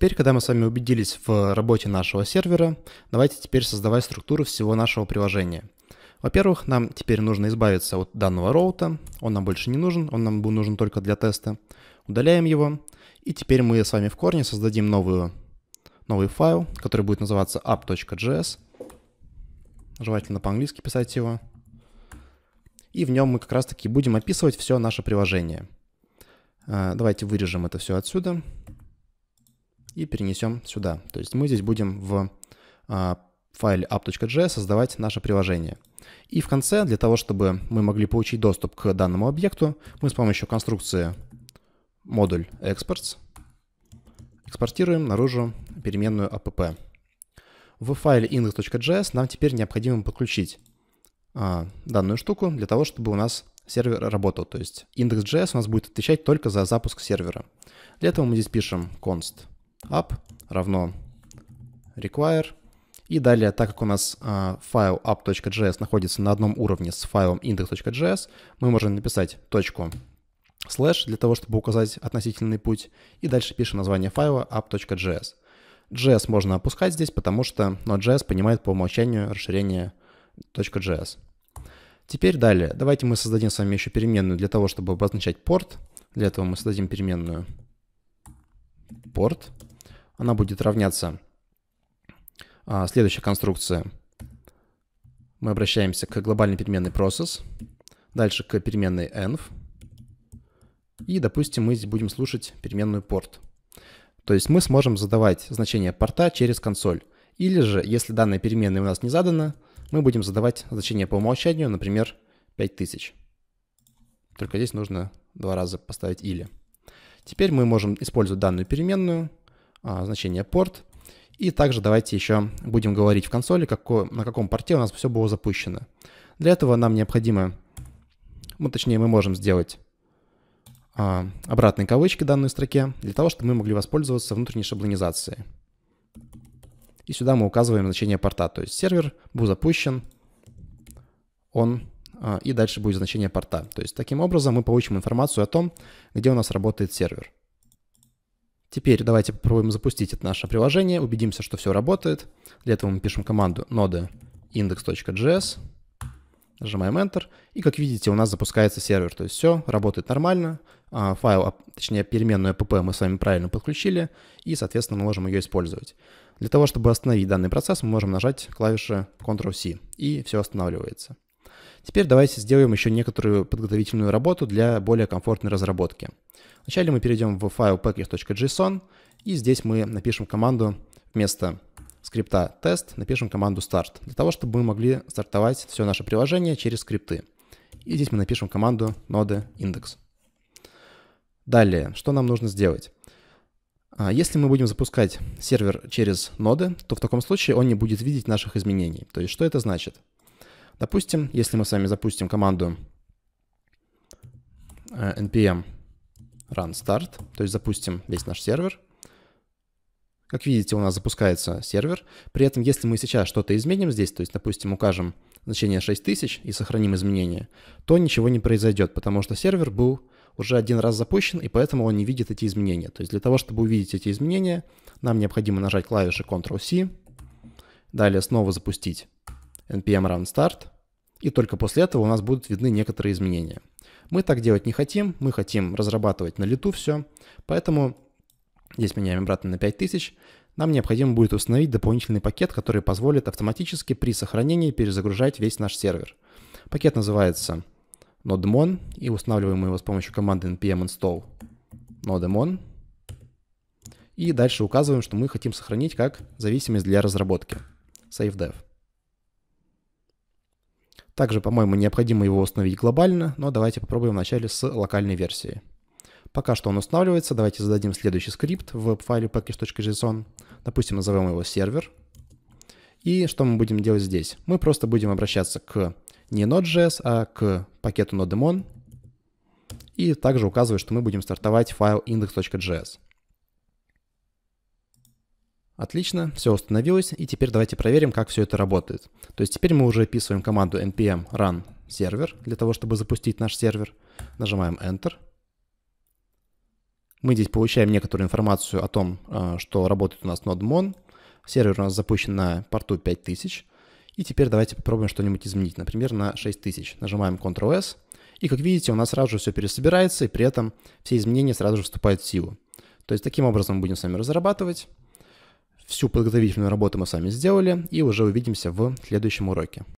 теперь, когда мы с вами убедились в работе нашего сервера, давайте теперь создавать структуру всего нашего приложения. Во-первых, нам теперь нужно избавиться от данного роута, он нам больше не нужен, он нам был нужен только для теста. Удаляем его, и теперь мы с вами в корне создадим новую, новый файл, который будет называться app.js. Желательно по-английски писать его. И в нем мы как раз-таки будем описывать все наше приложение. Э, давайте вырежем это все отсюда. Отсюда и перенесем сюда. То есть мы здесь будем в а, файле app.js создавать наше приложение. И в конце, для того, чтобы мы могли получить доступ к данному объекту, мы с помощью конструкции модуль exports экспортируем наружу переменную app. В файле index.js нам теперь необходимо подключить а, данную штуку для того, чтобы у нас сервер работал. То есть index.js у нас будет отвечать только за запуск сервера. Для этого мы здесь пишем const up равно require. И далее, так как у нас э, файл app.js находится на одном уровне с файлом index.js, мы можем написать точку слэш для того, чтобы указать относительный путь. И дальше пишем название файла app.js. JS можно опускать здесь, потому что Node.js понимает по умолчанию расширение .js. Теперь далее. Давайте мы создадим с вами еще переменную для того, чтобы обозначать порт. Для этого мы создадим переменную порт. Port она будет равняться а, следующей конструкции. Мы обращаемся к глобальной переменной process, дальше к переменной env, и, допустим, мы здесь будем слушать переменную порт. То есть мы сможем задавать значение порта через консоль. Или же, если данная переменная у нас не задана, мы будем задавать значение по умолчанию, например, 5000. Только здесь нужно два раза поставить или. Теперь мы можем использовать данную переменную а, значение порт. И также давайте еще будем говорить в консоли, какой, на каком порте у нас все было запущено. Для этого нам необходимо, ну точнее мы можем сделать а, обратные кавычки данной строке, для того, чтобы мы могли воспользоваться внутренней шаблонизацией. И сюда мы указываем значение порта, то есть сервер был запущен, он а, и дальше будет значение порта. То есть таким образом мы получим информацию о том, где у нас работает сервер. Теперь давайте попробуем запустить это наше приложение, убедимся, что все работает. Для этого мы пишем команду node index.js, нажимаем Enter, и, как видите, у нас запускается сервер. То есть все работает нормально, а, файл, а, точнее, переменную app мы с вами правильно подключили, и, соответственно, мы можем ее использовать. Для того, чтобы остановить данный процесс, мы можем нажать клавиши Ctrl-C, и все останавливается. Теперь давайте сделаем еще некоторую подготовительную работу для более комфортной разработки. Вначале мы перейдем в файл package.json, и здесь мы напишем команду вместо скрипта тест, напишем команду start, для того, чтобы мы могли стартовать все наше приложение через скрипты. И здесь мы напишем команду ноды index. Далее, что нам нужно сделать? А, если мы будем запускать сервер через ноды, то в таком случае он не будет видеть наших изменений. То есть что это значит? Допустим, если мы с вами запустим команду э, npm run start, то есть запустим весь наш сервер. Как видите, у нас запускается сервер. При этом, если мы сейчас что-то изменим здесь, то есть, допустим, укажем значение 6000 и сохраним изменения, то ничего не произойдет, потому что сервер был уже один раз запущен, и поэтому он не видит эти изменения. То есть для того, чтобы увидеть эти изменения, нам необходимо нажать клавиши Ctrl-C, далее снова запустить npm run start – и только после этого у нас будут видны некоторые изменения. Мы так делать не хотим, мы хотим разрабатывать на лету все, поэтому здесь меняем обратно на 5000, нам необходимо будет установить дополнительный пакет, который позволит автоматически при сохранении перезагружать весь наш сервер. Пакет называется nodemon, и устанавливаем его с помощью команды npm install nodemon. И дальше указываем, что мы хотим сохранить как зависимость для разработки. SaveDev. Также, по-моему, необходимо его установить глобально, но давайте попробуем вначале с локальной версии. Пока что он устанавливается, давайте зададим следующий скрипт в файле package.json. Допустим, назовем его сервер. И что мы будем делать здесь? Мы просто будем обращаться к не Node.js, а к пакету Nodemon. И также указывать, что мы будем стартовать файл index.js. Отлично, все установилось, и теперь давайте проверим, как все это работает. То есть теперь мы уже описываем команду npm run server для того, чтобы запустить наш сервер. Нажимаем Enter. Мы здесь получаем некоторую информацию о том, э, что работает у нас NodeMon. Сервер у нас запущен на порту 5000. И теперь давайте попробуем что-нибудь изменить, например, на 6000. Нажимаем Ctrl-S. И, как видите, у нас сразу же все пересобирается, и при этом все изменения сразу же вступают в силу. То есть таким образом будем с вами разрабатывать. Всю подготовительную работу мы с вами сделали, и уже увидимся в следующем уроке.